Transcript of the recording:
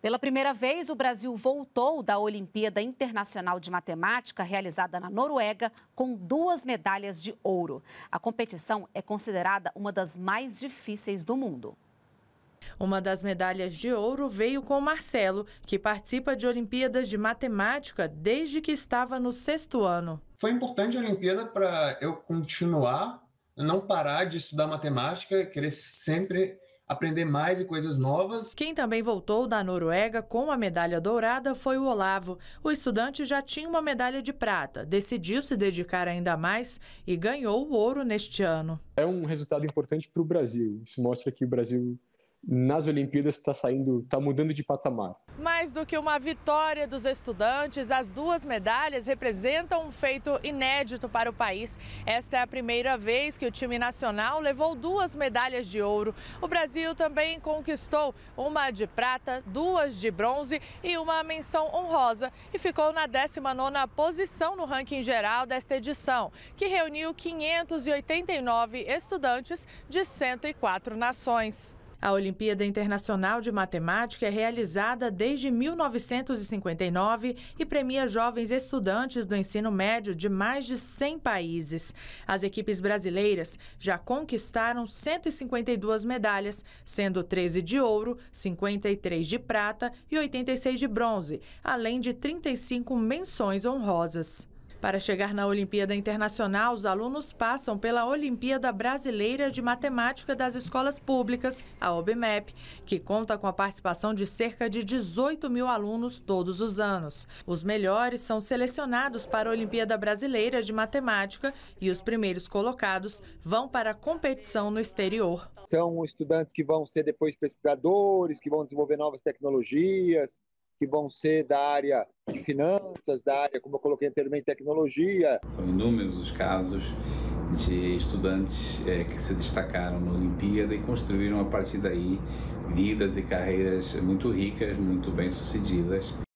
Pela primeira vez, o Brasil voltou da Olimpíada Internacional de Matemática, realizada na Noruega, com duas medalhas de ouro. A competição é considerada uma das mais difíceis do mundo. Uma das medalhas de ouro veio com Marcelo, que participa de Olimpíadas de Matemática desde que estava no sexto ano. Foi importante a Olimpíada para eu continuar, não parar de estudar matemática, querer sempre aprender mais e coisas novas. Quem também voltou da Noruega com a medalha dourada foi o Olavo. O estudante já tinha uma medalha de prata, decidiu se dedicar ainda mais e ganhou o ouro neste ano. É um resultado importante para o Brasil. Isso mostra que o Brasil nas Olimpíadas está saindo, está mudando de patamar. Mais do que uma vitória dos estudantes, as duas medalhas representam um feito inédito para o país. Esta é a primeira vez que o time nacional levou duas medalhas de ouro. O Brasil também conquistou uma de prata, duas de bronze e uma menção honrosa e ficou na 19ª posição no ranking geral desta edição, que reuniu 589 estudantes de 104 nações. A Olimpíada Internacional de Matemática é realizada desde 1959 e premia jovens estudantes do ensino médio de mais de 100 países. As equipes brasileiras já conquistaram 152 medalhas, sendo 13 de ouro, 53 de prata e 86 de bronze, além de 35 menções honrosas. Para chegar na Olimpíada Internacional, os alunos passam pela Olimpíada Brasileira de Matemática das Escolas Públicas, a OBMEP, que conta com a participação de cerca de 18 mil alunos todos os anos. Os melhores são selecionados para a Olimpíada Brasileira de Matemática e os primeiros colocados vão para a competição no exterior. São estudantes que vão ser depois pesquisadores, que vão desenvolver novas tecnologias, que vão ser da área de finanças, da área, como eu coloquei anteriormente, tecnologia. São inúmeros os casos de estudantes é, que se destacaram na Olimpíada e construíram a partir daí vidas e carreiras muito ricas, muito bem sucedidas.